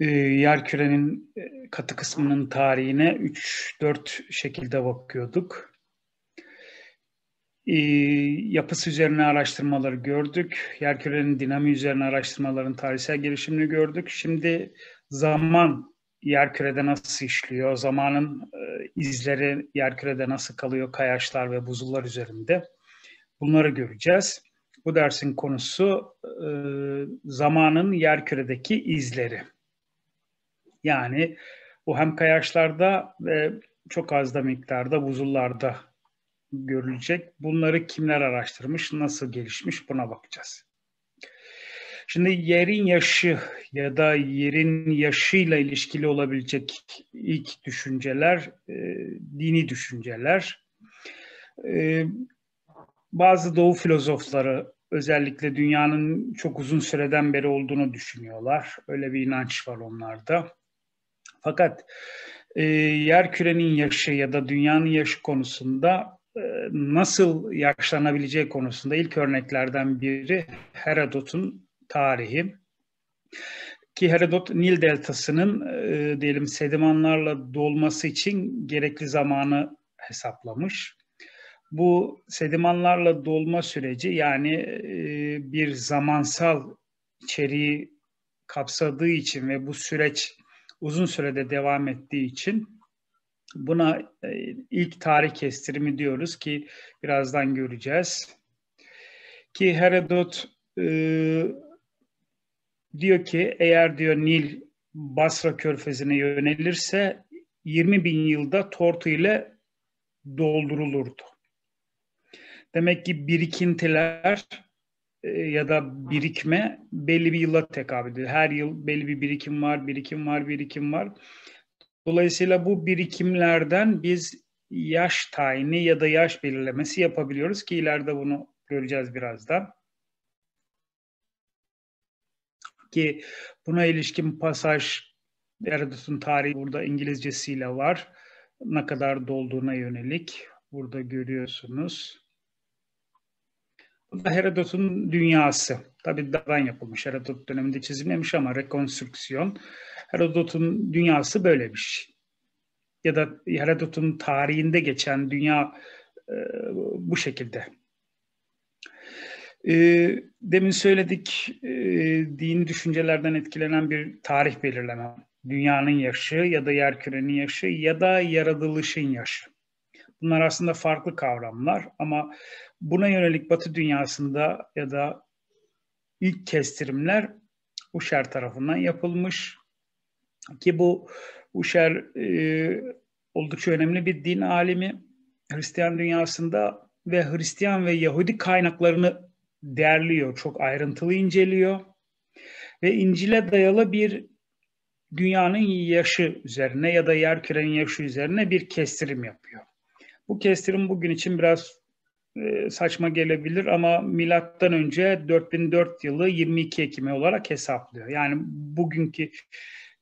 Ee, yer kürenin e, katı kısmının tarihine 3-4 şekilde bakıyorduk. Ee, yapısı üzerine araştırmaları gördük. Yer kürenin dinami üzerine araştırmaların tarihsel gelişimini gördük. Şimdi zaman yer kürede nasıl işliyor? Zamanın e, izleri yer kürede nasıl kalıyor? Kayaçlar ve buzullar üzerinde. Bunları göreceğiz. Bu dersin konusu e, zamanın yer küredeki izleri. Yani bu hem kayaçlarda ve çok az da miktarda buzullarda görülecek. Bunları kimler araştırmış, nasıl gelişmiş buna bakacağız. Şimdi yerin yaşı ya da yerin yaşıyla ilişkili olabilecek ilk düşünceler e, dini düşünceler. E, bazı doğu filozofları özellikle dünyanın çok uzun süreden beri olduğunu düşünüyorlar. Öyle bir inanç var onlarda. Fakat e, yer kürenin yaşı ya da dünyanın yaşı konusunda e, nasıl yaşlanabileceği konusunda ilk örneklerden biri Herodot'un tarihi. Ki Herodot Nil deltasının e, diyelim sedimanlarla dolması için gerekli zamanı hesaplamış. Bu sedimanlarla dolma süreci yani e, bir zamansal içeriği kapsadığı için ve bu süreç uzun sürede devam ettiği için buna e, ilk tarih kestirimi diyoruz ki birazdan göreceğiz. Ki Herodot e, diyor ki eğer diyor Nil Basra körfezine yönelirse 20 bin yılda tortu ile doldurulurdu. Demek ki birikintiler e, ya da birikme belli bir yıla tekabül ediyor. Her yıl belli bir birikim var, birikim var, birikim var. Dolayısıyla bu birikimlerden biz yaş tayini ya da yaş belirlemesi yapabiliyoruz ki ileride bunu göreceğiz birazdan. Ki buna ilişkin pasaj Herodot'un tarihi burada İngilizcesiyle var. Ne kadar dolduğuna yönelik burada görüyorsunuz. Bu da Herodot'un dünyası. Tabi dadan yapılmış. Herodot döneminde çizilmemiş ama rekonstrüksiyon. Herodot'un dünyası böyle bir şey. Ya da Herodot'un tarihinde geçen dünya e, bu şekilde. E, demin söyledik e, dini düşüncelerden etkilenen bir tarih belirleme. Dünyanın yaşı ya da yerkürenin yaşı ya da yaratılışın yaşı. Bunlar aslında farklı kavramlar ama Buna yönelik Batı dünyasında ya da ilk kestirimler Uşer tarafından yapılmış ki bu Uşer e, oldukça önemli bir din alimi Hristiyan dünyasında ve Hristiyan ve Yahudi kaynaklarını değerliyor, çok ayrıntılı inceliyor ve İncil'e dayalı bir dünyanın yaşı üzerine ya da yerkürenin yaşı üzerine bir kestirim yapıyor. Bu kestirim bugün için biraz e, saçma gelebilir ama milattan önce 4004 yılı 22 Ekim'i olarak hesaplıyor. Yani bugünkü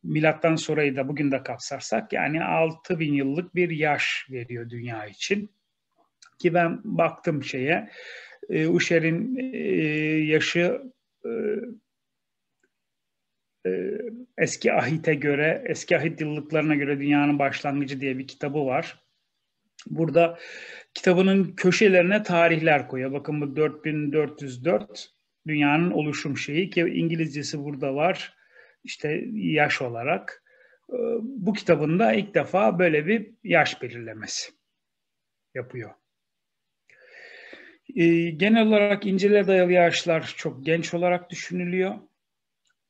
milattan sonrayı da bugün de kapsarsak yani 6000 yıllık bir yaş veriyor dünya için. Ki ben baktım şeye e, Uşer'in e, yaşı eski ahite göre, eski ahit yıllıklarına göre dünyanın başlangıcı diye bir kitabı var. Burada kitabının köşelerine tarihler koyuyor. Bakın bu 4404 dünyanın oluşum şeyi ki İngilizcesi burada var işte yaş olarak. Ee, bu kitabında ilk defa böyle bir yaş belirlemesi yapıyor. Ee, genel olarak incele dayalı yaşlar çok genç olarak düşünülüyor.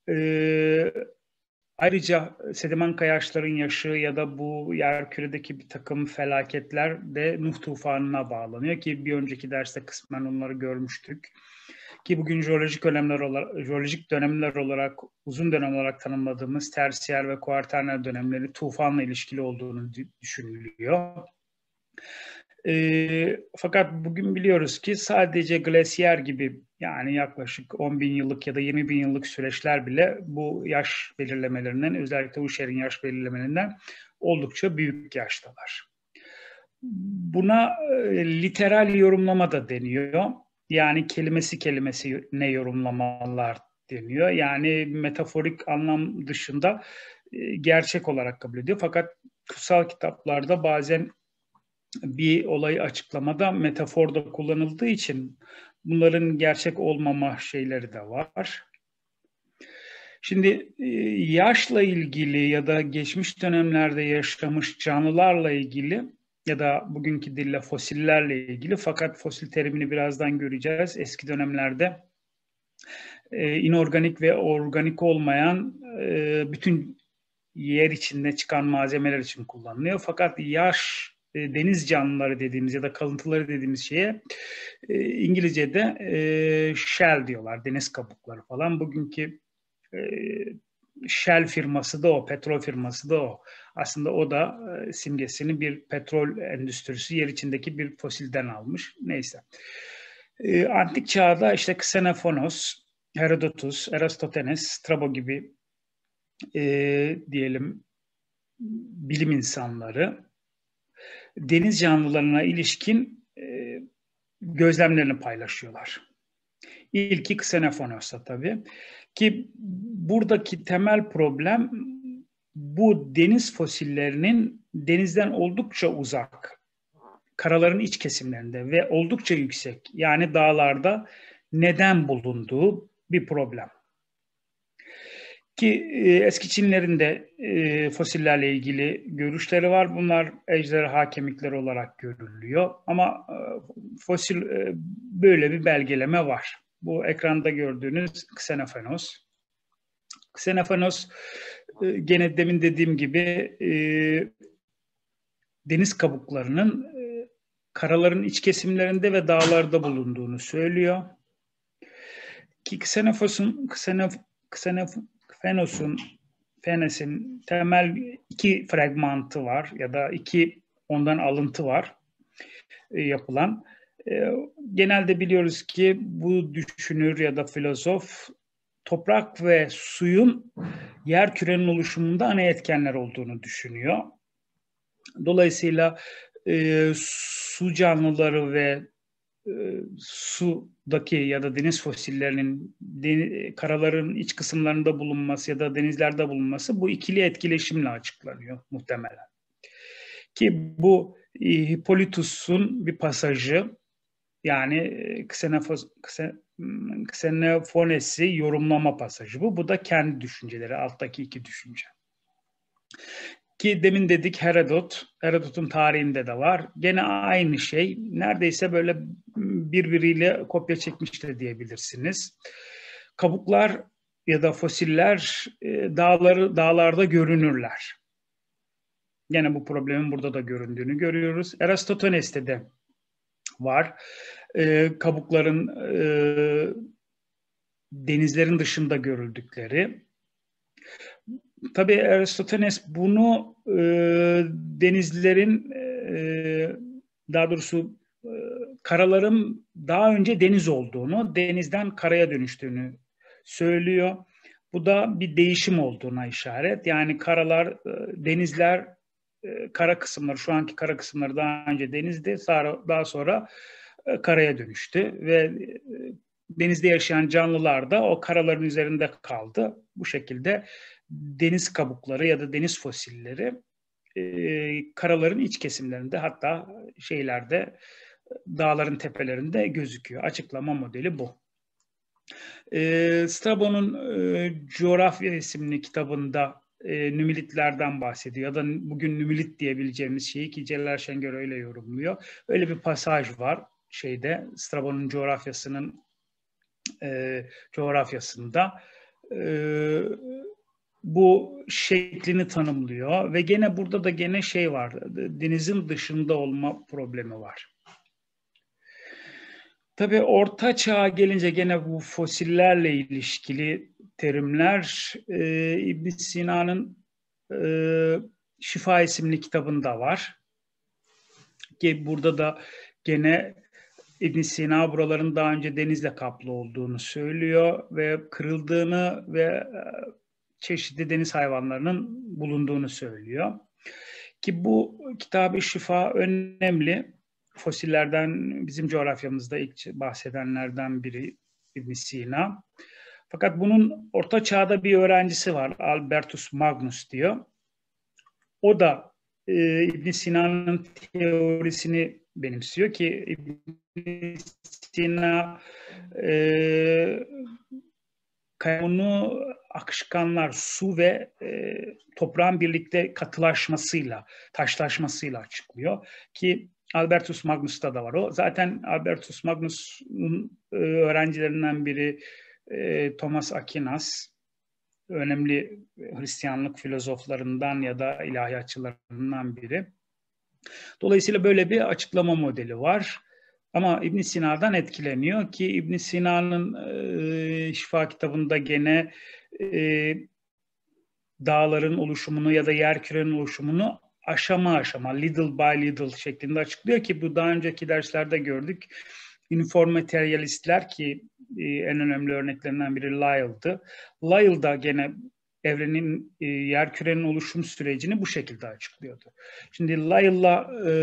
Ee, Ayrıca e, sediman kayaçların yaşı ya da bu yer yerküredeki bir takım felaketler de Nuh tufanına bağlanıyor ki bir önceki derste kısmen onları görmüştük. Ki bugün jeolojik dönemler olarak, jeolojik dönemler olarak uzun dönem olarak tanımladığımız tersiyer ve kuarterner dönemleri tufanla ilişkili olduğunu düşünülüyor. E, fakat bugün biliyoruz ki sadece glasiyer gibi yani yaklaşık 10 bin yıllık ya da 20 bin yıllık süreçler bile bu yaş belirlemelerinden özellikle bu Usher'in yaş belirlemelerinden oldukça büyük yaştalar. Buna e, literal yorumlama da deniyor. Yani kelimesi kelimesi ne yorumlamalar deniyor. Yani metaforik anlam dışında e, gerçek olarak kabul ediyor. Fakat kutsal kitaplarda bazen bir olayı açıklamada metafor da kullanıldığı için Bunların gerçek olmama şeyleri de var. Şimdi e, yaşla ilgili ya da geçmiş dönemlerde yaşamış canlılarla ilgili ya da bugünkü dille fosillerle ilgili fakat fosil terimini birazdan göreceğiz. Eski dönemlerde e, inorganik ve organik olmayan e, bütün yer içinde çıkan malzemeler için kullanılıyor. Fakat yaş e, deniz canlıları dediğimiz ya da kalıntıları dediğimiz şeye e, İngilizce'de e, shell diyorlar. Deniz kabukları falan. Bugünkü e, Shell firması da o, petrol firması da o. Aslında o da e, simgesini bir petrol endüstrisi yer içindeki bir fosilden almış. Neyse. E, antik çağda işte Xenophonos, Herodotus, Aristoteles, Strabo gibi e, diyelim bilim insanları deniz canlılarına ilişkin e, gözlemlerini paylaşıyorlar. İlki Xenophonus'a tabii ki buradaki temel problem bu deniz fosillerinin denizden oldukça uzak, karaların iç kesimlerinde ve oldukça yüksek yani dağlarda neden bulunduğu bir problem. Ki e, eski Çinlerin de e, fosillerle ilgili görüşleri var. Bunlar ejderha kemikleri olarak görülüyor. Ama e, fosil e, böyle bir belgeleme var. Bu ekranda gördüğünüz Xenophanos. Xenophanos e, gene demin dediğim gibi e, deniz kabuklarının e, karaların iç kesimlerinde ve dağlarda bulunduğunu söylüyor. Ki Xenophos'un Xenophos Fenos'un Fenes'in temel iki fragmantı var ya da iki ondan alıntı var e, yapılan. E, genelde biliyoruz ki bu düşünür ya da filozof toprak ve suyun yer kürenin oluşumunda ana etkenler olduğunu düşünüyor. Dolayısıyla e, su canlıları ve e, sudaki ya da deniz fosillerinin karaların iç kısımlarında bulunması ya da denizlerde bulunması bu ikili etkileşimle açıklanıyor muhtemelen. Ki bu e, Hippolytus'un bir pasajı yani ksenofos, e, hmm, yorumlama pasajı bu. Bu da kendi düşünceleri, alttaki iki düşünce ki demin dedik Herodot, Herodot'un tarihinde de var. Gene aynı şey. Neredeyse böyle birbiriyle kopya çekmiş diyebilirsiniz. Kabuklar ya da fosiller e, dağları dağlarda görünürler. Yine bu problemin burada da göründüğünü görüyoruz. Erastotenes'te de var. E, kabukların e, denizlerin dışında görüldükleri tabii Aristoteles bunu e, denizlerin e, daha doğrusu e, karaların daha önce deniz olduğunu, denizden karaya dönüştüğünü söylüyor. Bu da bir değişim olduğuna işaret. Yani karalar, e, denizler, e, kara kısımları, şu anki kara kısımları daha önce denizdi, daha sonra e, karaya dönüştü ve e, denizde yaşayan canlılar da o karaların üzerinde kaldı. Bu şekilde deniz kabukları ya da deniz fosilleri e, karaların iç kesimlerinde hatta şeylerde dağların tepelerinde gözüküyor. Açıklama modeli bu. E, Strabo'nun e, Coğrafya isimli kitabında e, Nümelitlerden bahsediyor ya da bugün Nümelit diyebileceğimiz şeyi ki Celal Şengör öyle yorumluyor. Öyle bir pasaj var şeyde Strabo'nun coğrafyasının e, coğrafyasında e, bu şeklini tanımlıyor ve gene burada da gene şey var. Denizin dışında olma problemi var. tabi orta çağa gelince gene bu fosillerle ilişkili terimler e, ibn Sina'nın e, Şifa isimli kitabında var. Ki burada da gene İbn Sina buraların daha önce denizle kaplı olduğunu söylüyor ve kırıldığını ve çeşitli deniz hayvanlarının bulunduğunu söylüyor. Ki bu kitabı şifa önemli. Fosillerden bizim coğrafyamızda ilk bahsedenlerden biri İbn Sina. Fakat bunun orta çağda bir öğrencisi var Albertus Magnus diyor. O da e, ibn Sina'nın teorisini benimsiyor ki İbn Sina e, kanunu akışkanlar su ve e, toprağın birlikte katılaşmasıyla, taşlaşmasıyla açıklıyor. Ki Albertus Magnus'ta da var o. Zaten Albertus Magnus'un e, öğrencilerinden biri e, Thomas Aquinas, önemli Hristiyanlık filozoflarından ya da ilahiyatçılarından biri. Dolayısıyla böyle bir açıklama modeli var. Ama İbn Sina'dan etkileniyor ki İbn Sina'nın e, şifa kitabında gene e, dağların oluşumunu ya da yer kürenin oluşumunu aşama aşama, little by little şeklinde açıklıyor ki bu daha önceki derslerde gördük. Informateryalistler ki e, en önemli örneklerinden biri Lyell'dı. Lyell da gene evrenin e, kürenin oluşum sürecini bu şekilde açıklıyordu. Şimdi Lyell'la e,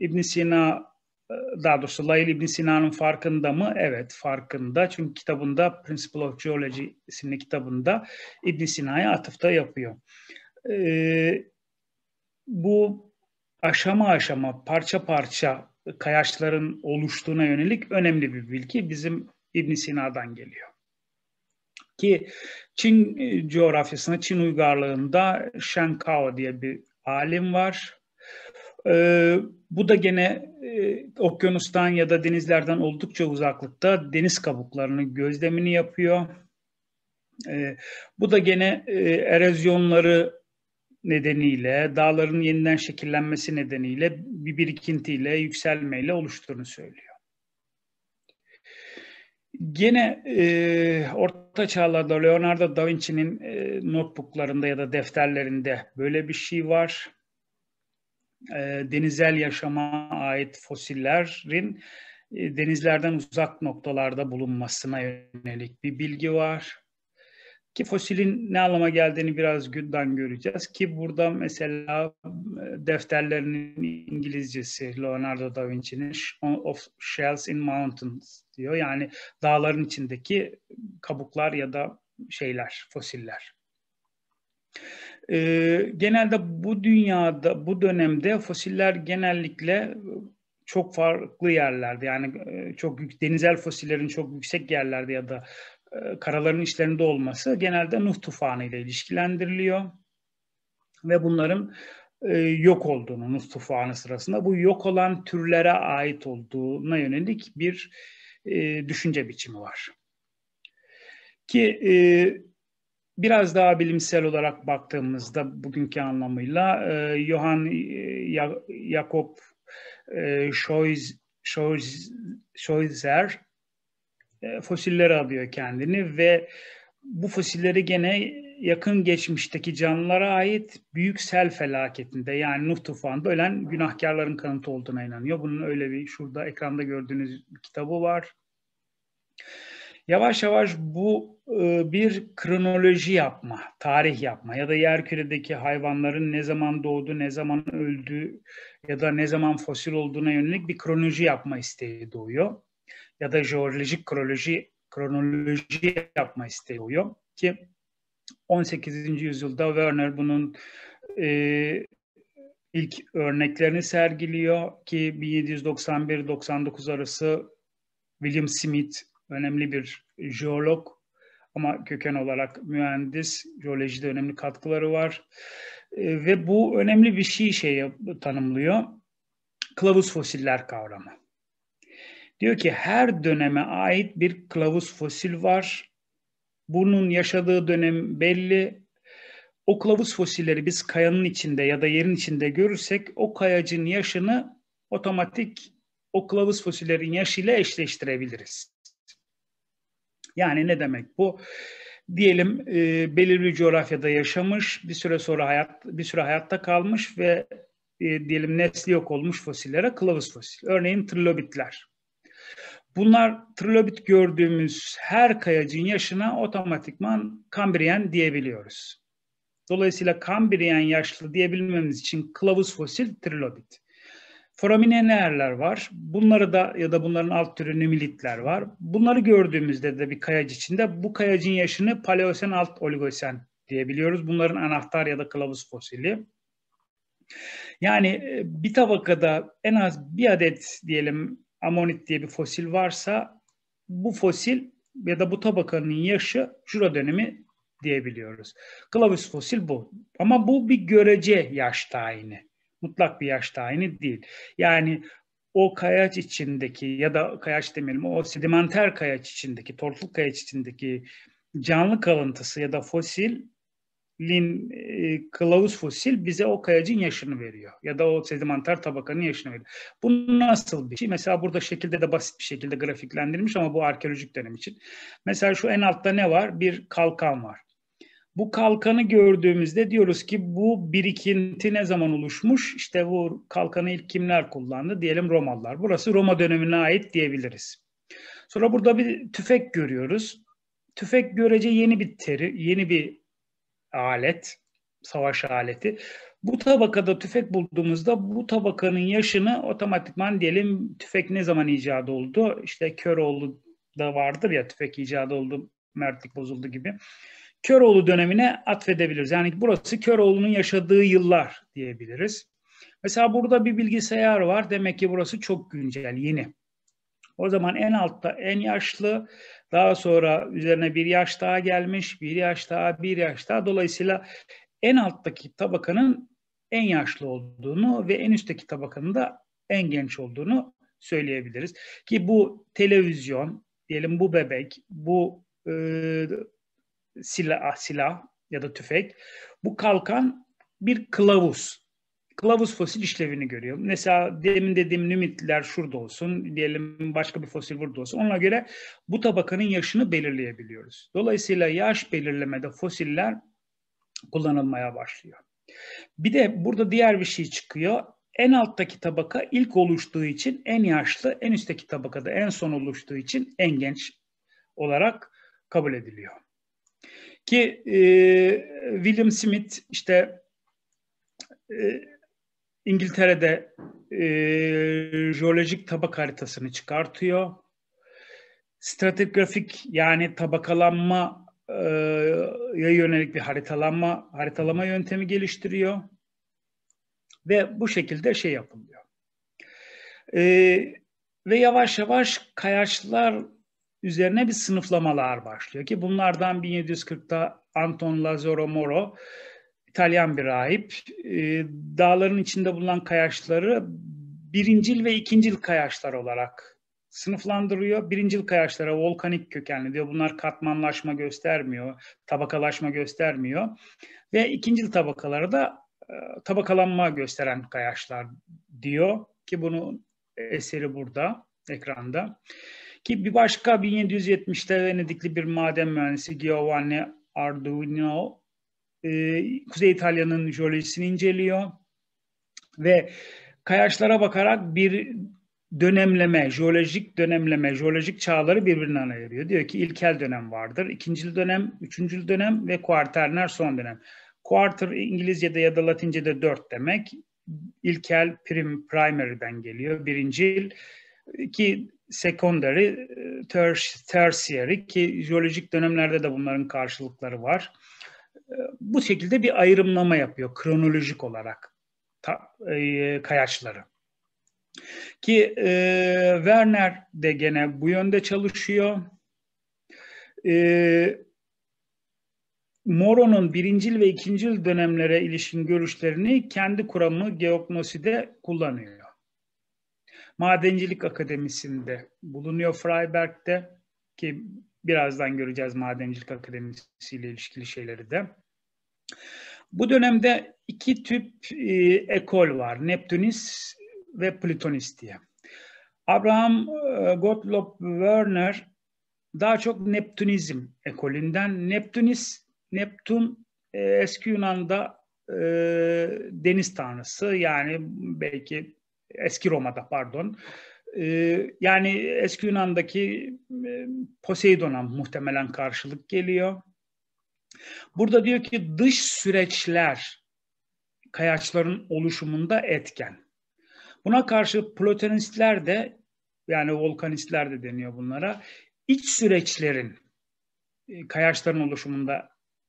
ibn Sina ee, daha doğrusu Layıl İbn Sina'nın farkında mı? Evet farkında. Çünkü kitabında Principle of Geology isimli kitabında İbn Sina'ya atıfta yapıyor. Ee, bu aşama aşama parça parça kayaçların oluştuğuna yönelik önemli bir bilgi bizim İbn Sina'dan geliyor. Ki Çin e, coğrafyasında, Çin uygarlığında Shen Kao diye bir alim var. Ee, bu da gene e, okyanustan ya da denizlerden oldukça uzaklıkta deniz kabuklarını gözlemini yapıyor. E, bu da gene e, erozyonları nedeniyle, dağların yeniden şekillenmesi nedeniyle bir birikintiyle, yükselmeyle oluştuğunu söylüyor. Gene e, Orta Çağlar'da Leonardo da Vinci'nin e, notebooklarında ya da defterlerinde böyle bir şey var e, denizel yaşama ait fosillerin e, denizlerden uzak noktalarda bulunmasına yönelik bir bilgi var. Ki fosilin ne anlama geldiğini biraz günden göreceğiz ki burada mesela e, defterlerinin İngilizcesi Leonardo da Vinci'nin Of Shells in Mountains diyor. Yani dağların içindeki kabuklar ya da şeyler, fosiller. E, genelde bu dünyada, bu dönemde fosiller genellikle e, çok farklı yerlerde yani e, çok yük, denizel fosillerin çok yüksek yerlerde ya da e, karaların içlerinde olması genelde Nuh tufanı ile ilişkilendiriliyor ve bunların e, yok olduğunu Nuh tufanı sırasında bu yok olan türlere ait olduğuna yönelik bir e, düşünce biçimi var. Ki e, biraz daha bilimsel olarak baktığımızda bugünkü anlamıyla e, Johann e, Jakob e, Schoiz, Schoiz, e, alıyor kendini ve bu fosilleri gene yakın geçmişteki canlılara ait büyük sel felaketinde yani Nuh tufanında ölen günahkarların kanıtı olduğuna inanıyor. Bunun öyle bir şurada ekranda gördüğünüz kitabı var. Yavaş yavaş bu e, bir kronoloji yapma, tarih yapma ya da yerküredeki hayvanların ne zaman doğdu, ne zaman öldü ya da ne zaman fosil olduğuna yönelik bir kronoloji yapma isteği doğuyor. Ya da jeolojik kronoloji, kronoloji yapma isteği doğuyor ki 18. yüzyılda Werner bunun e, ilk örneklerini sergiliyor ki 1791-99 arası William Smith önemli bir jeolog ama köken olarak mühendis, jeolojide önemli katkıları var. E, ve bu önemli bir şey şey tanımlıyor. Kılavuz fosiller kavramı. Diyor ki her döneme ait bir kılavuz fosil var. Bunun yaşadığı dönem belli. O kılavuz fosilleri biz kayanın içinde ya da yerin içinde görürsek o kayacın yaşını otomatik o kılavuz fosillerin yaşıyla eşleştirebiliriz. Yani ne demek bu? Diyelim e, belirli coğrafyada yaşamış, bir süre sonra hayat bir süre hayatta kalmış ve e, diyelim nesli yok olmuş fosillere kılavuz fosil. Örneğin trilobitler. Bunlar trilobit gördüğümüz her kayacığın yaşına otomatikman Kambriyen diyebiliyoruz. Dolayısıyla Kambriyen yaşlı diyebilmemiz için kılavuz fosil trilobit. Foramineler var. Bunları da ya da bunların alt türü nümilitler var. Bunları gördüğümüzde de bir kayacı içinde bu kayacın yaşını paleosen alt oligosen diyebiliyoruz. Bunların anahtar ya da kılavuz fosili. Yani e, bir tabakada en az bir adet diyelim amonit diye bir fosil varsa bu fosil ya da bu tabakanın yaşı Jura dönemi diyebiliyoruz. Kılavuz fosil bu. Ama bu bir görece yaş tayini mutlak bir yaş tayini değil. Yani o kayaç içindeki ya da kayaç demeyelim o sedimenter kayaç içindeki, tortul kayaç içindeki canlı kalıntısı ya da fosilin e, kılavuz fosil bize o kayacın yaşını veriyor. Ya da o sedimenter tabakanın yaşını veriyor. Bu nasıl bir şey? Mesela burada şekilde de basit bir şekilde grafiklendirilmiş ama bu arkeolojik dönem için. Mesela şu en altta ne var? Bir kalkan var. Bu kalkanı gördüğümüzde diyoruz ki bu birikinti ne zaman oluşmuş? İşte bu kalkanı ilk kimler kullandı? Diyelim Romalılar. Burası Roma dönemine ait diyebiliriz. Sonra burada bir tüfek görüyoruz. Tüfek görece yeni bir teri, yeni bir alet, savaş aleti. Bu tabakada tüfek bulduğumuzda bu tabakanın yaşını otomatikman diyelim tüfek ne zaman icat oldu? İşte Köroğlu da vardır ya tüfek icat oldu, mertlik bozuldu gibi. Köroğlu dönemine atfedebiliriz. Yani burası Köroğlu'nun yaşadığı yıllar diyebiliriz. Mesela burada bir bilgisayar var. Demek ki burası çok güncel, yeni. O zaman en altta en yaşlı, daha sonra üzerine bir yaş daha gelmiş, bir yaş daha, bir yaş daha. Dolayısıyla en alttaki tabakanın en yaşlı olduğunu ve en üstteki tabakanın da en genç olduğunu söyleyebiliriz. Ki bu televizyon, diyelim bu bebek, bu e, silah, ah, silah ya da tüfek. Bu kalkan bir kılavuz. Kılavuz fosil işlevini görüyor. Mesela demin dediğim nümitler şurada olsun, diyelim başka bir fosil burada olsun. Ona göre bu tabakanın yaşını belirleyebiliyoruz. Dolayısıyla yaş belirlemede fosiller kullanılmaya başlıyor. Bir de burada diğer bir şey çıkıyor. En alttaki tabaka ilk oluştuğu için en yaşlı, en üstteki tabakada en son oluştuğu için en genç olarak kabul ediliyor. Ki e, William Smith işte e, İngiltere'de e, jeolojik tabak haritasını çıkartıyor. Stratigrafik yani tabakalanma e, ya yönelik bir haritalanma haritalama yöntemi geliştiriyor ve bu şekilde şey yapılıyor. E, ve yavaş yavaş kayaçlar üzerine bir sınıflamalar başlıyor ki bunlardan 1740'ta Anton Lazzaro Moro İtalyan bir rahip e, dağların içinde bulunan kayaçları birincil ve ikincil kayaçlar olarak sınıflandırıyor. Birincil kayaçlara volkanik kökenli diyor. Bunlar katmanlaşma göstermiyor, tabakalaşma göstermiyor. Ve ikincil tabakalara da e, tabakalanma gösteren kayaçlar diyor ki bunu eseri burada ekranda. Ki bir başka 1770'te Venedikli bir maden mühendisi Giovanni Arduino e, Kuzey İtalya'nın jeolojisini inceliyor ve kayaçlara bakarak bir dönemleme, jeolojik dönemleme, jeolojik çağları birbirine ayırıyor. Diyor ki ilkel dönem vardır, ikincil dönem, üçüncül dönem ve kuarterner son dönem. Quarter İngilizce'de ya da Latince'de dört demek. İlkel, prim, primary'den geliyor. Birincil ki secondary, e, ter tertiary ki jeolojik dönemlerde de bunların karşılıkları var. E, bu şekilde bir ayrımlama yapıyor kronolojik olarak ta, e, kayaçları. Ki e, Werner de gene bu yönde çalışıyor. E, Moro'nun birincil ve ikincil dönemlere ilişkin görüşlerini kendi kuramı Geognoside kullanıyor. Madencilik Akademisi'nde bulunuyor Freiberg'de ki birazdan göreceğiz Madencilik Akademisi ile ilişkili şeyleri de. Bu dönemde iki tip e, ekol var. Neptünist ve Plutonist diye. Abraham e, Gottlob Werner daha çok Neptünizm ekolünden. Neptünist, Neptün e, eski Yunan'da e, deniz tanrısı yani belki eski Roma'da pardon. Ee, yani eski Yunan'daki e, Poseidon'a muhtemelen karşılık geliyor. Burada diyor ki dış süreçler kayaçların oluşumunda etken. Buna karşı Platonistler de yani volkanistler de deniyor bunlara. iç süreçlerin e, kayaçların oluşumunda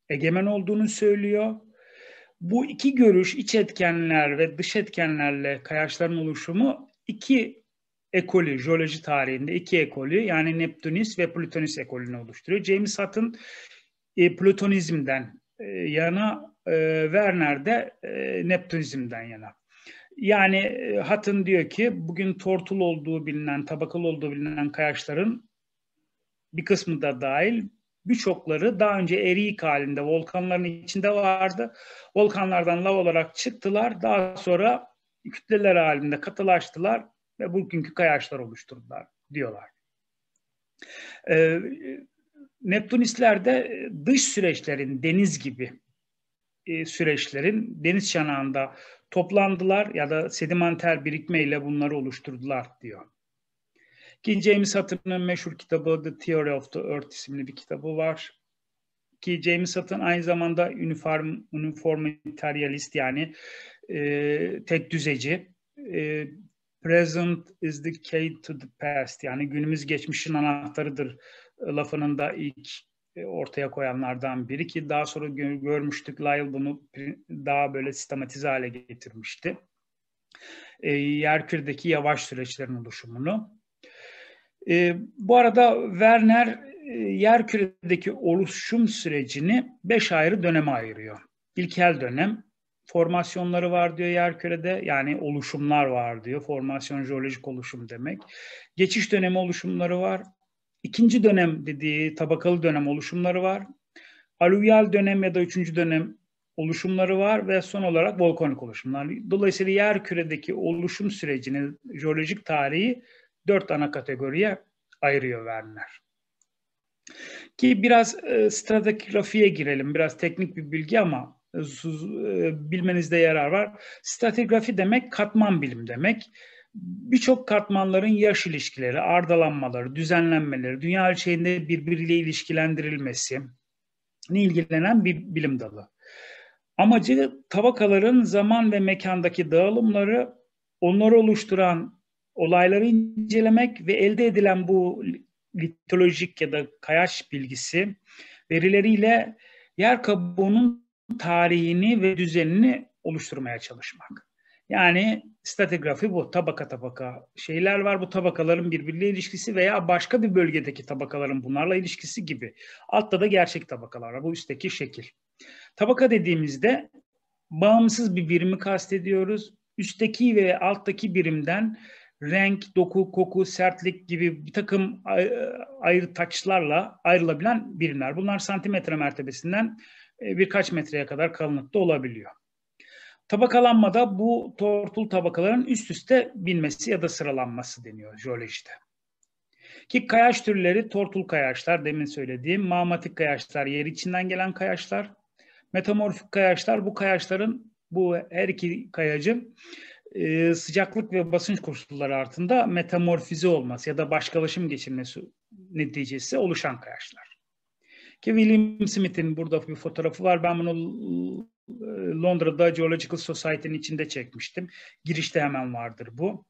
egemen olduğunu söylüyor. Bu iki görüş, iç etkenler ve dış etkenlerle kayaçların oluşumu iki ekolü, jeoloji tarihinde iki ekolü yani Neptünis ve Plütonis ekolünü oluşturuyor. James Hutton e, Plütonizmden e, yana, e, Werner de e, Neptünizmden yana. Yani e, Hutton diyor ki bugün tortul olduğu bilinen, tabakalı olduğu bilinen kayaçların bir kısmı da dahil birçokları daha önce eriyik halinde volkanların içinde vardı. Volkanlardan lav olarak çıktılar. Daha sonra kütleler halinde katılaştılar ve bugünkü kayaçlar oluşturdular diyorlar. Ee, Neptunisler de dış süreçlerin deniz gibi e, süreçlerin deniz çanağında toplandılar ya da sedimenter birikmeyle bunları oluşturdular diyor. Ki James Hutton'ın meşhur kitabı The Theory of the Earth isimli bir kitabı var. Ki James Hutton aynı zamanda uniform, uniformitarialist yani e, tek düzeci. E, present is the key to the past yani günümüz geçmişin anahtarıdır lafının da ilk e, ortaya koyanlardan biri ki daha sonra görmüştük Lyle bunu daha böyle sistematize hale getirmişti. E, yerkürdeki yavaş süreçlerin oluşumunu. E, bu arada Werner e, yerküredeki oluşum sürecini beş ayrı döneme ayırıyor. İlkel dönem formasyonları var diyor yerkürede yani oluşumlar var diyor. Formasyon jeolojik oluşum demek. Geçiş dönemi oluşumları var. İkinci dönem dediği tabakalı dönem oluşumları var. Alüvyal dönem ya da üçüncü dönem oluşumları var ve son olarak volkanik oluşumlar. Dolayısıyla yer küredeki oluşum sürecini jeolojik tarihi dört ana kategoriye ayırıyor Werner. Ki biraz e, stratigrafiye girelim. Biraz teknik bir bilgi ama e, e bilmenizde yarar var. Stratigrafi demek katman bilim demek. Birçok katmanların yaş ilişkileri, ardalanmaları, düzenlenmeleri, dünya ölçeğinde birbiriyle ilişkilendirilmesi ilgilenen bir bilim dalı. Amacı tabakaların zaman ve mekandaki dağılımları, onları oluşturan olayları incelemek ve elde edilen bu litolojik ya da kayaç bilgisi verileriyle yer kabuğunun tarihini ve düzenini oluşturmaya çalışmak. Yani stratigrafi bu tabaka tabaka şeyler var bu tabakaların birbiriyle ilişkisi veya başka bir bölgedeki tabakaların bunlarla ilişkisi gibi. Altta da gerçek tabakalar var bu üstteki şekil. Tabaka dediğimizde bağımsız bir birimi kastediyoruz. Üstteki ve alttaki birimden renk, doku, koku, sertlik gibi bir takım e, e, ayrı taçlarla ayrılabilen birimler. Bunlar santimetre mertebesinden e, birkaç metreye kadar kalınlıkta olabiliyor. Tabakalanmada bu tortul tabakaların üst üste binmesi ya da sıralanması deniyor jeolojide. Ki kayaç türleri tortul kayaçlar, demin söylediğim mağmatik kayaçlar, yer içinden gelen kayaçlar, metamorfik kayaçlar, bu kayaçların bu her iki kayacın e, sıcaklık ve basınç koşulları altında metamorfize olması ya da başkalaşım geçirmesi neticesi oluşan kayaçlar. Ki William Smith'in burada bir fotoğrafı var. Ben bunu e, Londra'da Geological Society'nin içinde çekmiştim. Girişte hemen vardır bu.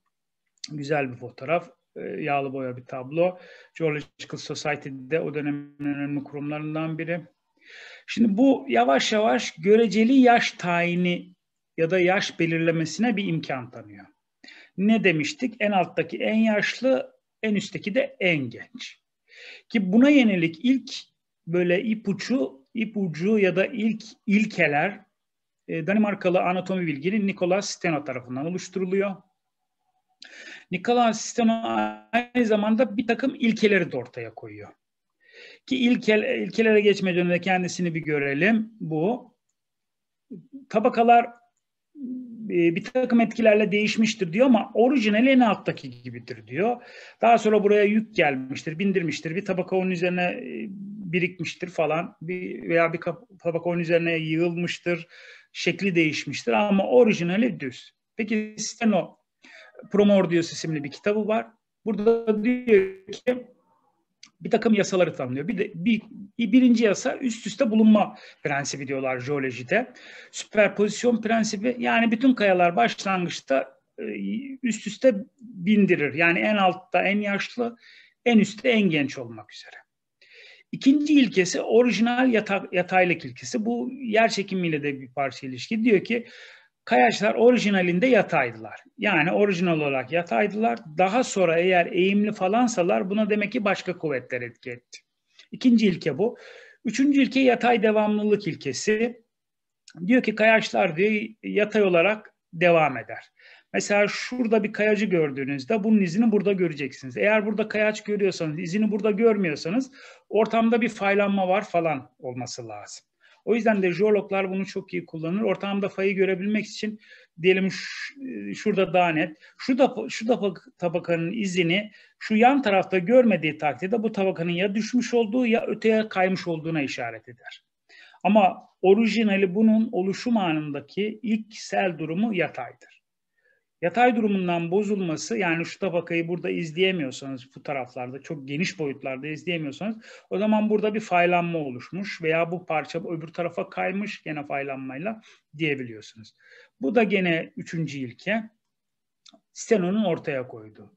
Güzel bir fotoğraf. E, yağlı boya bir tablo. Geological Society'de o dönemin önemli kurumlarından biri. Şimdi bu yavaş yavaş göreceli yaş tayini ya da yaş belirlemesine bir imkan tanıyor. Ne demiştik? En alttaki en yaşlı, en üstteki de en genç. Ki buna yönelik ilk böyle ipucu, ipucu ya da ilk ilkeler e, Danimarkalı anatomi bilgini Nicolas Steno tarafından oluşturuluyor. Nicolas Steno aynı zamanda bir takım ilkeleri de ortaya koyuyor. Ki ilkel ilkelere geçmeden önce kendisini bir görelim. Bu tabakalar e, bir takım etkilerle değişmiştir diyor ama orijinali en alttaki gibidir diyor. Daha sonra buraya yük gelmiştir, bindirmiştir, bir tabaka onun üzerine e, birikmiştir falan bir veya bir tabaka onun üzerine yığılmıştır, şekli değişmiştir ama orijinali düz. Peki Steno Promordius isimli bir kitabı var. Burada diyor ki bir takım yasaları tanımlıyor. Bir de bir, birinci yasa üst üste bulunma prensibi diyorlar jeolojide. Süperpozisyon prensibi yani bütün kayalar başlangıçta e, üst üste bindirir. Yani en altta en yaşlı, en üstte en genç olmak üzere. İkinci ilkesi orijinal yata, yataylık ilkesi. Bu yer çekimiyle de bir parça ilişki. Diyor ki Kayaçlar orijinalinde yataydılar. Yani orijinal olarak yataydılar. Daha sonra eğer eğimli falansalar buna demek ki başka kuvvetler etki etti. İkinci ilke bu. Üçüncü ilke yatay devamlılık ilkesi. Diyor ki kayaçlar diyor yatay olarak devam eder. Mesela şurada bir kayacı gördüğünüzde bunun izini burada göreceksiniz. Eğer burada kayaç görüyorsanız, izini burada görmüyorsanız ortamda bir faylanma var falan olması lazım. O yüzden de jeologlar bunu çok iyi kullanır. Ortamda fayı görebilmek için diyelim e, şurada daha net. Şu, da şu tabak tabakanın izini şu yan tarafta görmediği takdirde bu tabakanın ya düşmüş olduğu ya öteye kaymış olduğuna işaret eder. Ama orijinali bunun oluşum anındaki ilksel durumu yataydır. Yatay durumundan bozulması yani şu tabakayı burada izleyemiyorsanız bu taraflarda çok geniş boyutlarda izleyemiyorsanız o zaman burada bir faylanma oluşmuş veya bu parça öbür tarafa kaymış gene faylanmayla diyebiliyorsunuz. Bu da gene üçüncü ilke stenonun ortaya koyduğu.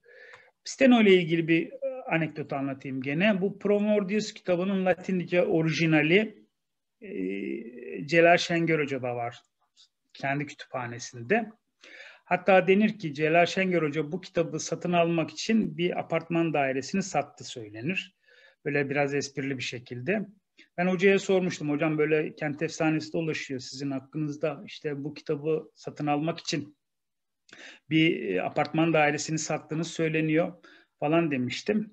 Steno ile ilgili bir e, anekdot anlatayım gene. Bu Promordius kitabının Latince orijinali e, Celal Şengör Hoca'da var. Kendi kütüphanesinde. Hatta denir ki Celal Şengör Hoca bu kitabı satın almak için bir apartman dairesini sattı söylenir. Böyle biraz esprili bir şekilde. Ben hocaya sormuştum. Hocam böyle kent efsanesi dolaşıyor sizin hakkınızda. işte bu kitabı satın almak için bir e, apartman dairesini sattığınız söyleniyor falan demiştim.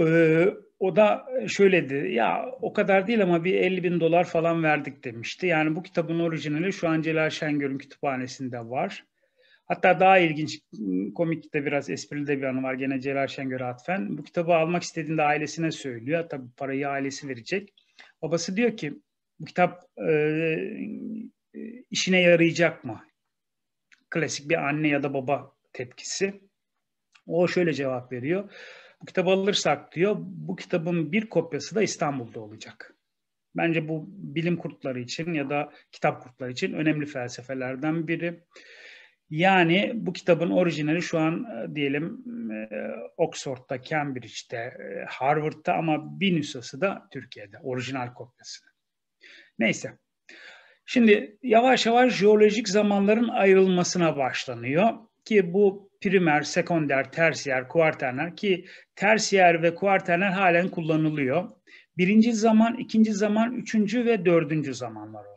Ee, o da şöyle dedi ya o kadar değil ama bir 50 bin dolar falan verdik demişti. Yani bu kitabın orijinali şu an Celal Şengör'ün kütüphanesinde var. Hatta daha ilginç, ıı, komik de biraz esprili de bir anı var gene Celal Şengör'e atfen. Bu kitabı almak istediğinde ailesine söylüyor. Tabii parayı ailesi verecek. Babası diyor ki bu kitap e, işine yarayacak mı? Klasik bir anne ya da baba tepkisi. O şöyle cevap veriyor. Bu kitabı alırsak diyor bu kitabın bir kopyası da İstanbul'da olacak. Bence bu bilim kurtları için ya da kitap kurtları için önemli felsefelerden biri. Yani bu kitabın orijinali şu an e, diyelim e, Oxford'da, Cambridge'de, e, Harvard'da ama bir nüshası da Türkiye'de orijinal kopyası. Neyse. Şimdi yavaş yavaş jeolojik zamanların ayrılmasına başlanıyor ki bu primer, sekonder, tersiyer, kuarterner ki tersiyer ve kuarterner halen kullanılıyor. Birinci zaman, ikinci zaman, üçüncü ve dördüncü zamanlar oluyor.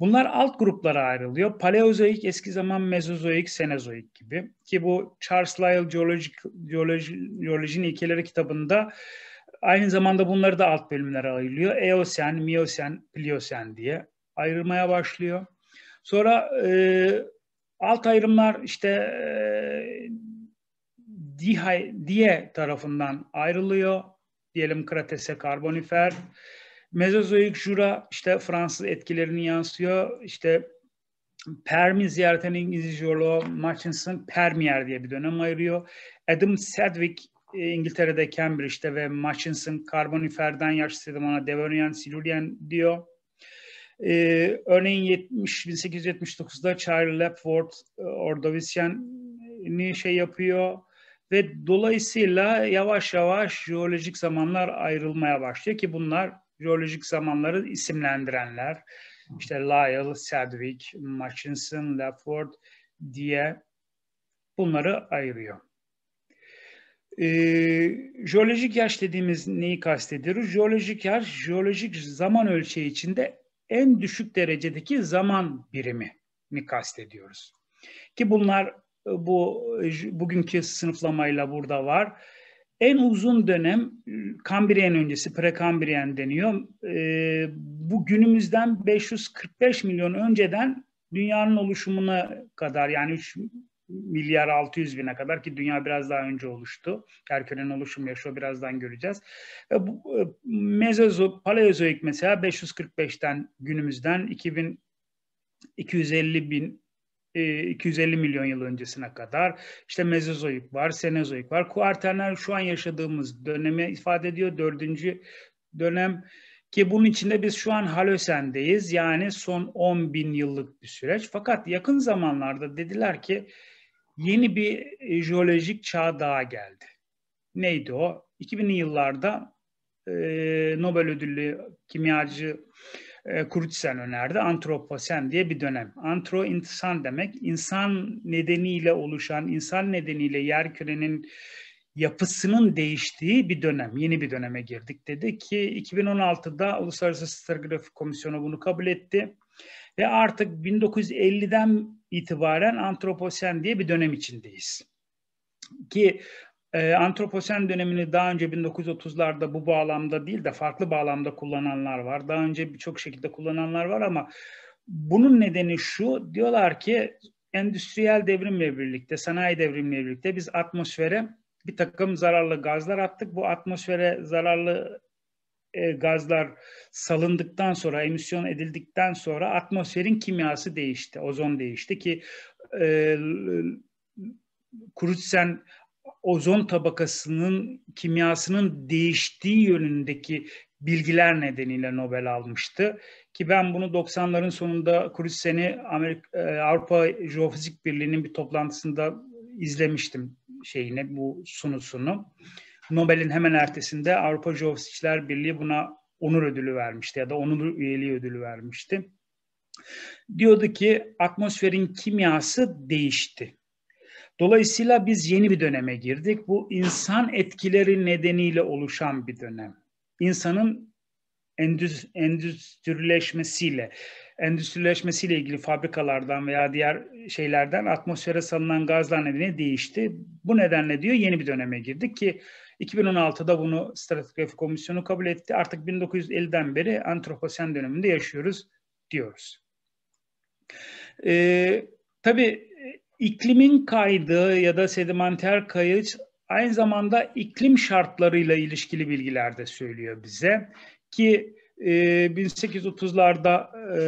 Bunlar alt gruplara ayrılıyor. Paleozoik, eski zaman Mezozoik, Senozoik gibi. Ki bu Charles Lyell Geoloji, Geoloji, Geolojinin İlkeleri kitabında aynı zamanda bunları da alt bölümlere ayrılıyor, Eosen, Miosen, Pliosen diye ayrılmaya başlıyor. Sonra e, alt ayrımlar işte e, diye tarafından ayrılıyor. Diyelim Kratese karbonifer, Mezozoik Jura işte Fransız etkilerini yansıyor. İşte Permi ziyaretine İngiliz jeoloğu Marchinson Permier diye bir dönem ayırıyor. Adam Sedwick e, İngiltere'de Cambridge'de ve Marchinson karboniferden yaş sedimana Devonian, Silurien diyor. Ee, örneğin 70, 1879'da Charles Lapworth e, Ordovician'i şey yapıyor ve dolayısıyla yavaş yavaş jeolojik zamanlar ayrılmaya başlıyor ki bunlar jeolojik zamanları isimlendirenler. İşte Lyell, Sedwick, Murchison, Lefford diye bunları ayırıyor. Ee, jeolojik yaş dediğimiz neyi kastediyoruz? Jeolojik yaş, jeolojik zaman ölçeği içinde en düşük derecedeki zaman birimi mi kastediyoruz? Ki bunlar e, bu e, bugünkü sınıflamayla burada var. En uzun dönem Kambriyen e, öncesi, prekambriyen deniyor. E, bu günümüzden 545 milyon önceden dünyanın oluşumuna kadar yani 3 milyar 600 bine kadar ki dünya biraz daha önce oluştu. Herkül'ün oluşum yaşı o birazdan göreceğiz. E, bu, e, Mezozo, Paleozoik mesela 545'ten günümüzden 2000 250 bin 250 ee, milyon yıl öncesine kadar. işte Mezozoik var, senozoik var. Kuarterner şu an yaşadığımız döneme ifade ediyor. Dördüncü dönem ki bunun içinde biz şu an Halösen'deyiz. Yani son 10 bin yıllık bir süreç. Fakat yakın zamanlarda dediler ki yeni bir e, jeolojik çağ daha geldi. Neydi o? 2000'li yıllarda e, Nobel ödüllü kimyacı e, Kurtsen önerdi. Antroposen diye bir dönem. Antro insan demek. insan nedeniyle oluşan, insan nedeniyle yerkürenin yapısının değiştiği bir dönem, yeni bir döneme girdik dedi ki 2016'da Uluslararası Stratigrafi Komisyonu bunu kabul etti ve artık 1950'den itibaren antroposen diye bir dönem içindeyiz. Ki e, antroposen dönemini daha önce 1930'larda bu bağlamda değil de farklı bağlamda kullananlar var. Daha önce birçok şekilde kullananlar var ama bunun nedeni şu diyorlar ki endüstriyel devrimle birlikte, sanayi devrimle birlikte biz atmosfere bir takım zararlı gazlar attık. Bu atmosfere zararlı e, gazlar salındıktan sonra, emisyon edildikten sonra atmosferin kimyası değişti, ozon değişti ki e, Kurutsen ozon tabakasının kimyasının değiştiği yönündeki bilgiler nedeniyle Nobel almıştı. Ki ben bunu 90'ların sonunda Krusen'i Amerika, e, Avrupa Jeofizik Birliği'nin bir toplantısında izlemiştim şeyini, bu sunusunu. Nobel'in hemen ertesinde Avrupa Jeofizikçiler Birliği buna onur ödülü vermişti ya da onur üyeliği ödülü vermişti. Diyordu ki atmosferin kimyası değişti. Dolayısıyla biz yeni bir döneme girdik. Bu insan etkileri nedeniyle oluşan bir dönem. İnsanın endüs, endüstrileşmesiyle, endüstrileşmesiyle ilgili fabrikalardan veya diğer şeylerden atmosfere salınan gazlar nedeniyle değişti. Bu nedenle diyor yeni bir döneme girdik ki 2016'da bunu Stratigrafi Komisyonu kabul etti. Artık 1950'den beri antroposen döneminde yaşıyoruz diyoruz. Ee, tabii iklimin kaydı ya da sedimenter kayış aynı zamanda iklim şartlarıyla ilişkili bilgiler de söylüyor bize ki e, 1830'larda e,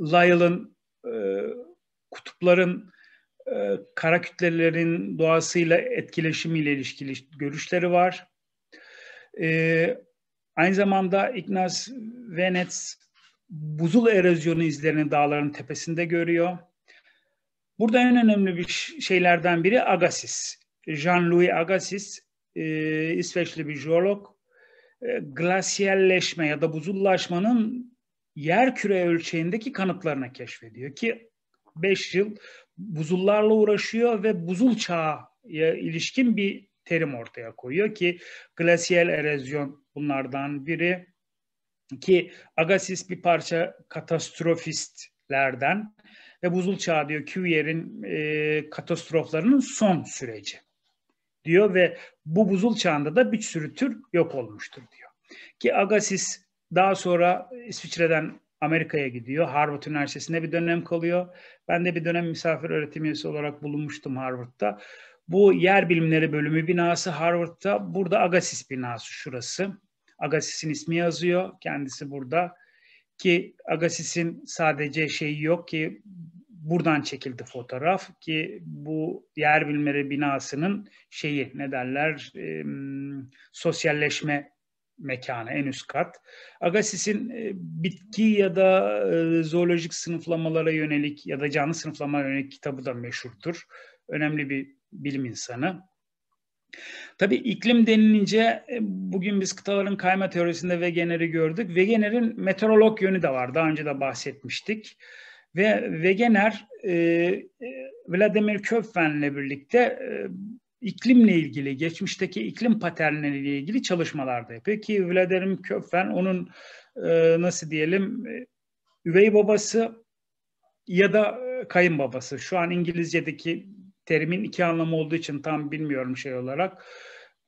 Lyell'ın e, kutupların e, kara kütlelerin doğasıyla etkileşimiyle ilişkili görüşleri var. E, aynı zamanda Ignaz Venetz buzul erozyonu izlerini dağların tepesinde görüyor. Burada en önemli bir şeylerden biri Agassiz. Jean-Louis Agassiz, e, İsveçli bir jeolog. E, glasyalleşme ya da buzullaşmanın yer küre ölçeğindeki kanıtlarına keşfediyor ki 5 yıl buzullarla uğraşıyor ve buzul çağıya ilişkin bir terim ortaya koyuyor ki glasiyel erozyon bunlardan biri ki Agassiz bir parça katastrofistlerden ve buzul çağı diyor Cuvier'in e, katastroflarının son süreci diyor ve bu buzul çağında da bir sürü tür yok olmuştur diyor. Ki Agassiz daha sonra İsviçre'den Amerika'ya gidiyor. Harvard Üniversitesi'nde bir dönem kalıyor. Ben de bir dönem misafir öğretim üyesi olarak bulunmuştum Harvard'da. Bu yer bilimleri bölümü binası Harvard'da. Burada Agassiz binası şurası. Agassiz'in ismi yazıyor. Kendisi burada ki Agassiz'in sadece şeyi yok ki buradan çekildi fotoğraf ki bu yer bilimleri binasının şeyi ne derler e, sosyalleşme mekanı en üst kat. Agassiz'in e, bitki ya da e, zoolojik sınıflamalara yönelik ya da canlı sınıflamalara yönelik kitabı da meşhurdur. Önemli bir bilim insanı. Tabii iklim denilince e, bugün biz kıtaların kayma teorisinde Wegener'i gördük. Wegener'in meteorolog yönü de var. Daha önce de bahsetmiştik. Ve Wegener e, e, Vladimir Köpfen'le birlikte iklimle ilgili, geçmişteki iklim paternleriyle ilgili çalışmalarda yapıyor. Ki Vladimir Köpfen onun nasıl diyelim üvey babası ya da kayınbabası. Şu an İngilizce'deki terimin iki anlamı olduğu için tam bilmiyorum şey olarak.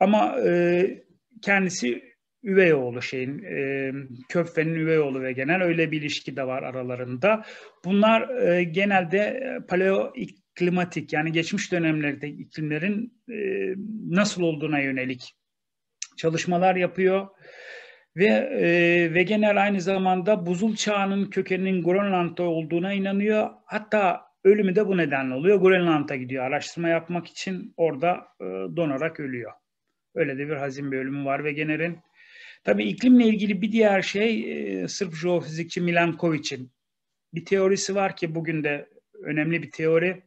Ama e, kendisi üvey oğlu şeyin, e, Köfe'nin üvey oğlu ve genel öyle bir ilişki de var aralarında. Bunlar e, genelde paleo klimatik yani geçmiş dönemlerde iklimlerin e, nasıl olduğuna yönelik çalışmalar yapıyor. Ve e, genel aynı zamanda buzul çağının kökeninin Grönland'da olduğuna inanıyor. Hatta Ölümü de bu nedenle oluyor. Grönland'a gidiyor araştırma yapmak için. Orada e, donarak ölüyor. Öyle de bir hazin bir ölümü var Wegener'in. Tabii iklimle ilgili bir diğer şey e, Sırp jeofizikçi Milankovic'in bir teorisi var ki bugün de önemli bir teori.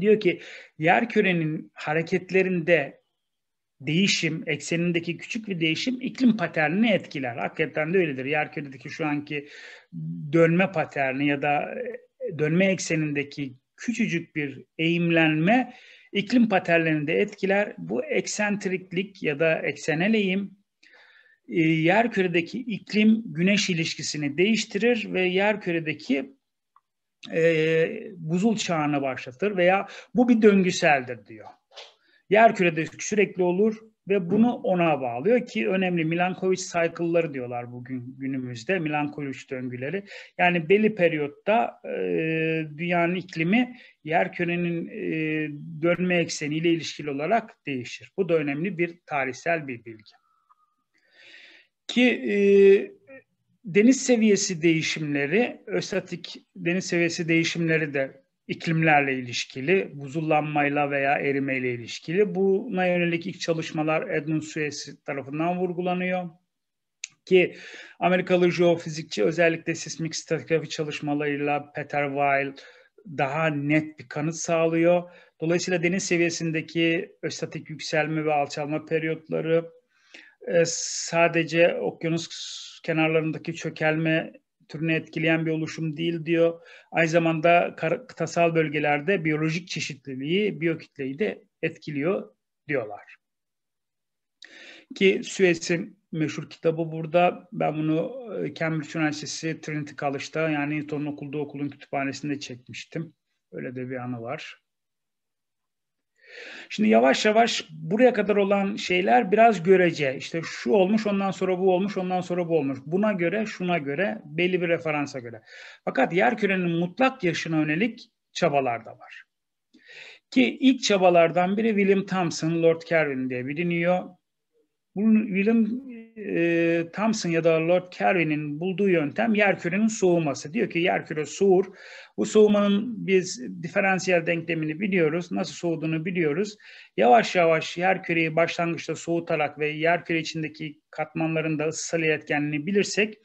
Diyor ki yer kürenin hareketlerinde değişim, eksenindeki küçük bir değişim iklim paternini etkiler. Hakikaten de öyledir. Yer Yerküredeki şu anki dönme paterni ya da e, dönme eksenindeki küçücük bir eğimlenme iklim paternlerini de etkiler. Bu eksentriklik ya da eksenel eğim e, yer yerküredeki iklim güneş ilişkisini değiştirir ve yerküredeki e, buzul çağına başlatır veya bu bir döngüseldir diyor. Yer Yerkürede sürekli olur ve bunu ona bağlıyor ki önemli Milankovic cycle'ları diyorlar bugün günümüzde Milankovic döngüleri. Yani belli periyotta e, dünyanın iklimi yer kürenin e, dönme ekseniyle ilişkili olarak değişir. Bu da önemli bir tarihsel bir bilgi. Ki e, deniz seviyesi değişimleri, östatik deniz seviyesi değişimleri de iklimlerle ilişkili, buzullanmayla veya erimeyle ilişkili. Buna yönelik ilk çalışmalar Edmund Suez tarafından vurgulanıyor ki Amerikalı jeofizikçi özellikle sismik stratigrafi çalışmalarıyla Peter Weil daha net bir kanıt sağlıyor. Dolayısıyla deniz seviyesindeki östatik yükselme ve alçalma periyotları e, sadece okyanus kenarlarındaki çökelme türünü etkileyen bir oluşum değil diyor. Aynı zamanda kıtasal bölgelerde biyolojik çeşitliliği, biyokitleyi de etkiliyor diyorlar. Ki Sües'in meşhur kitabı burada. Ben bunu e, Cambridge Üniversitesi Trinity College'da yani Newton'un okulda okulun kütüphanesinde çekmiştim. Öyle de bir anı var. Şimdi yavaş yavaş buraya kadar olan şeyler biraz görece. İşte şu olmuş, ondan sonra bu olmuş, ondan sonra bu olmuş. Buna göre, şuna göre, belli bir referansa göre. Fakat yer kürenin mutlak yaşına yönelik çabalar da var. Ki ilk çabalardan biri William Thompson, Lord Kelvin diye biliniyor. Bunun William e, Thompson ya da Lord Kelvin'in bulduğu yöntem yerkürenin soğuması. Diyor ki yerküre soğur. Bu soğumanın biz diferansiyel denklemini biliyoruz. Nasıl soğuduğunu biliyoruz. Yavaş yavaş yerküreyi başlangıçta soğutarak ve yerküre içindeki katmanların da ısısal iletkenliğini bilirsek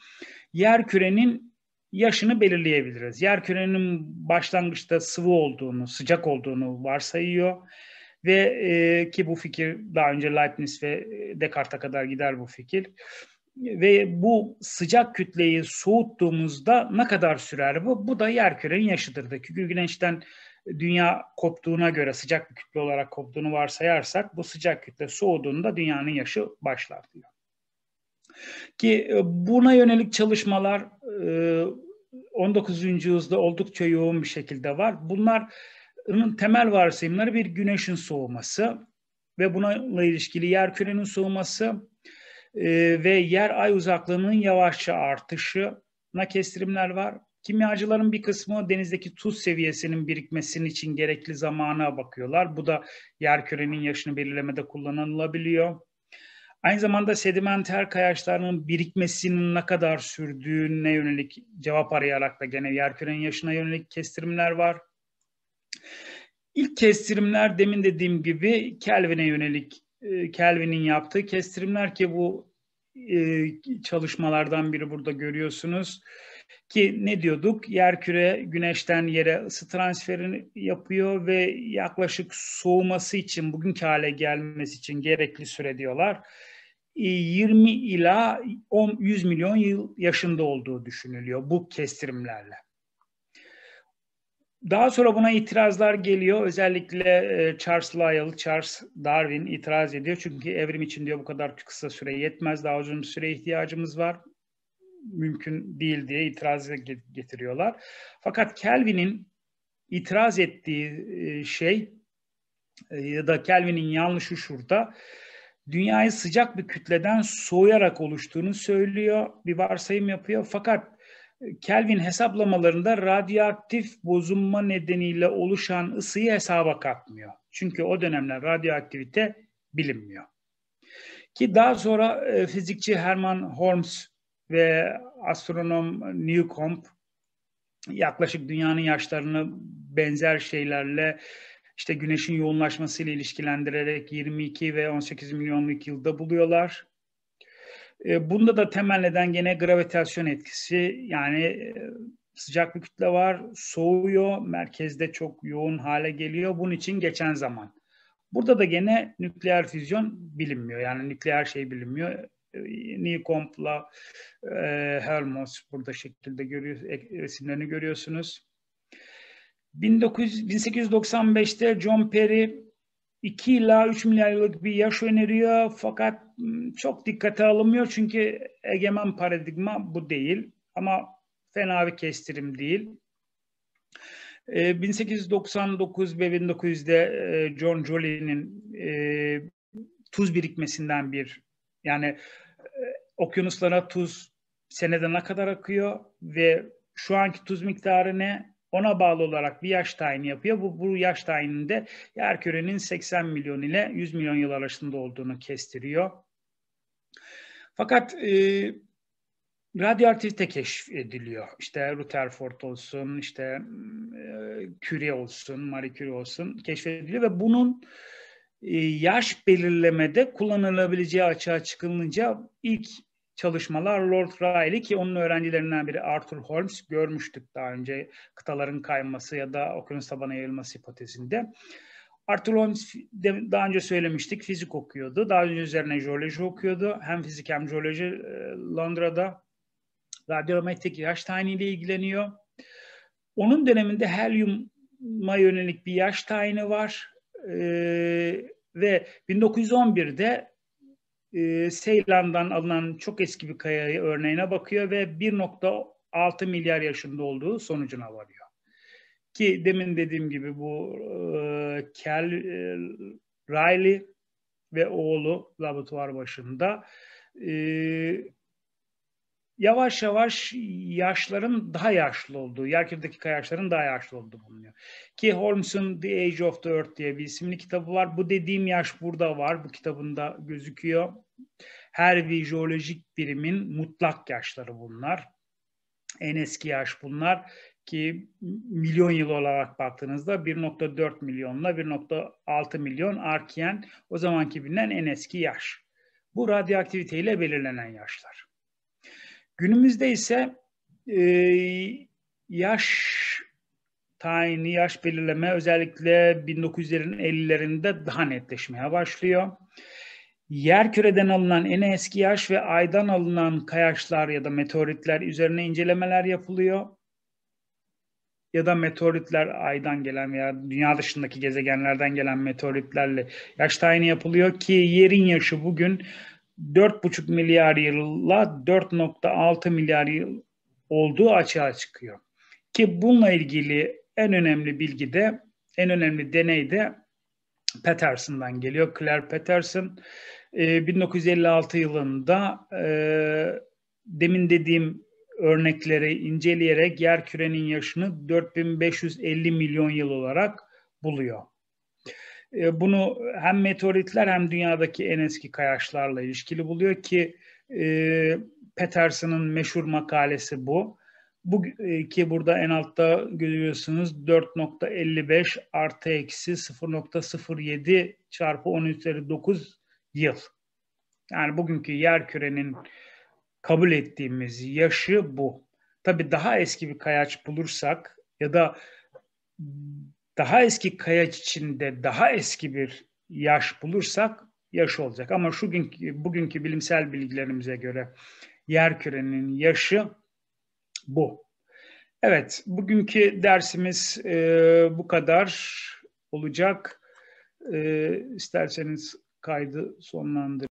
yerkürenin yaşını belirleyebiliriz. Yerkürenin başlangıçta sıvı olduğunu, sıcak olduğunu varsayıyor ve e, ki bu fikir daha önce Leibniz ve e, Descartes'e kadar gider bu fikir ve bu sıcak kütleyi soğuttuğumuzda ne kadar sürer bu? Bu da yer yerkürenin yaşıdır da. Çünkü güneşten dünya koptuğuna göre sıcak bir kütle olarak koptuğunu varsayarsak bu sıcak kütle soğuduğunda dünyanın yaşı başlar diyor. Ki e, buna yönelik çalışmalar 19. E, yüzyılda oldukça yoğun bir şekilde var. Bunlar temel varsayımları bir güneşin soğuması ve bununla ilişkili yer kürenin soğuması e, ve yer ay uzaklığının yavaşça artışına kestirimler var. Kimyacıların bir kısmı denizdeki tuz seviyesinin birikmesinin için gerekli zamana bakıyorlar. Bu da yer kürenin yaşını belirlemede kullanılabiliyor. Aynı zamanda sedimenter kayaçlarının birikmesinin ne kadar sürdüğüne yönelik cevap arayarak da gene yer kürenin yaşına yönelik kestirimler var. İlk kestirimler demin dediğim gibi Kelvin'e yönelik e, Kelvin'in yaptığı kestirimler ki bu e, çalışmalardan biri burada görüyorsunuz ki ne diyorduk? Yer küre güneşten yere ısı transferini yapıyor ve yaklaşık soğuması için bugünkü hale gelmesi için gerekli süre diyorlar. 20 e, ila 10, 100 milyon yıl yaşında olduğu düşünülüyor bu kestirimlerle daha sonra buna itirazlar geliyor. Özellikle e, Charles Lyell, Charles Darwin itiraz ediyor. Çünkü evrim için diyor bu kadar kısa süre yetmez. Daha uzun bir süre ihtiyacımız var. Mümkün değil diye itiraz getiriyorlar. Fakat Kelvin'in itiraz ettiği e, şey e, ya da Kelvin'in yanlışı şurada. Dünyayı sıcak bir kütleden soğuyarak oluştuğunu söylüyor. Bir varsayım yapıyor. Fakat Kelvin hesaplamalarında radyoaktif bozunma nedeniyle oluşan ısıyı hesaba katmıyor. Çünkü o dönemler radyoaktivite bilinmiyor. Ki daha sonra e, fizikçi Hermann Holmes ve astronom Newcomb yaklaşık dünyanın yaşlarını benzer şeylerle işte güneşin yoğunlaşmasıyla ilişkilendirerek 22 ve 18 milyonluk yılda buluyorlar. E, bunda da temel neden gene gravitasyon etkisi. Yani e, sıcak bir kütle var, soğuyor, merkezde çok yoğun hale geliyor. Bunun için geçen zaman. Burada da gene nükleer füzyon bilinmiyor. Yani nükleer şey bilinmiyor. E, Nikom'la e, Helmholtz burada şekilde görüyor, resimlerini görüyorsunuz. 1900, 1895'te John Perry 2 ila 3 milyar yıllık bir yaş öneriyor fakat Hmm, çok dikkate alınmıyor çünkü egemen paradigma bu değil ama fena bir kestirim değil. 1899 ee, ve 1900'de e, John Jolie'nin e, tuz birikmesinden bir yani e, okyanuslara tuz senede ne kadar akıyor ve şu anki tuz miktarı ne ona bağlı olarak bir yaş tayini yapıyor. Bu, bu yaş tayininde yer kürenin 80 milyon ile 100 milyon yıl arasında olduğunu kestiriyor. Fakat e, radyoaktivite keşfediliyor. İşte Rutherford olsun, işte e, Curie olsun, Marie Curie olsun keşfediliyor ve bunun e, yaş belirlemede kullanılabileceği açığa çıkılınca ilk çalışmalar Lord Rayleigh ki onun öğrencilerinden biri Arthur Holmes görmüştük daha önce kıtaların kayması ya da okyanus tabana yayılması hipotezinde. Arthur Holmes daha önce söylemiştik fizik okuyordu. Daha önce üzerine jeoloji okuyordu. Hem fizik hem jeoloji e, Londra'da radyometrik yaş tayiniyle ilgileniyor. Onun döneminde helyuma yönelik bir yaş tayini var. Ee, ve 1911'de e, Seylan'dan alınan çok eski bir kaya örneğine bakıyor ve 1.6 milyar yaşında olduğu sonucuna varıyor. Ki demin dediğim gibi bu e, Kel e, Riley ve oğlu laboratuvar başında e, yavaş yavaş yaşların daha yaşlı olduğu, yerküredeki kayaçların daha yaşlı olduğu bulunuyor. Ki Holmes'un The Age of the Earth diye bir isimli kitabı var. Bu dediğim yaş burada var. Bu kitabında gözüküyor. Her bir jeolojik birimin mutlak yaşları bunlar. En eski yaş bunlar ki milyon yıl olarak baktığınızda 1.4 milyonla 1.6 milyon Arkiyen o zamanki bilinen en eski yaş. Bu radyoaktivite belirlenen yaşlar. Günümüzde ise e, yaş tayini, yaş belirleme özellikle 1900'lerin 50'lerinde daha netleşmeye başlıyor. Yer küreden alınan en eski yaş ve aydan alınan kayaçlar ya da meteoritler üzerine incelemeler yapılıyor ya da meteoritler aydan gelen veya dünya dışındaki gezegenlerden gelen meteoritlerle yaş tayini yapılıyor ki yerin yaşı bugün 4,5 milyar yılla 4,6 milyar yıl olduğu açığa çıkıyor. Ki bununla ilgili en önemli bilgi de en önemli deney de Patterson'dan geliyor. Claire Patterson 1956 e, yılında e, demin dediğim örnekleri inceleyerek yer kürenin yaşını 4550 milyon yıl olarak buluyor. E, bunu hem meteoritler hem dünyadaki en eski kayaçlarla ilişkili buluyor ki e, Peterson'ın meşhur makalesi bu. Bu e, ki burada en altta görüyorsunuz 4.55 artı eksi 0.07 çarpı 10 üzeri 9 yıl. Yani bugünkü yer kürenin kabul ettiğimiz yaşı bu. Tabi daha eski bir kayaç bulursak ya da daha eski kayaç içinde daha eski bir yaş bulursak yaş olacak. Ama şu günkü, bugünkü bilimsel bilgilerimize göre yer kürenin yaşı bu. Evet, bugünkü dersimiz e, bu kadar olacak. E, isterseniz kaydı sonlandır.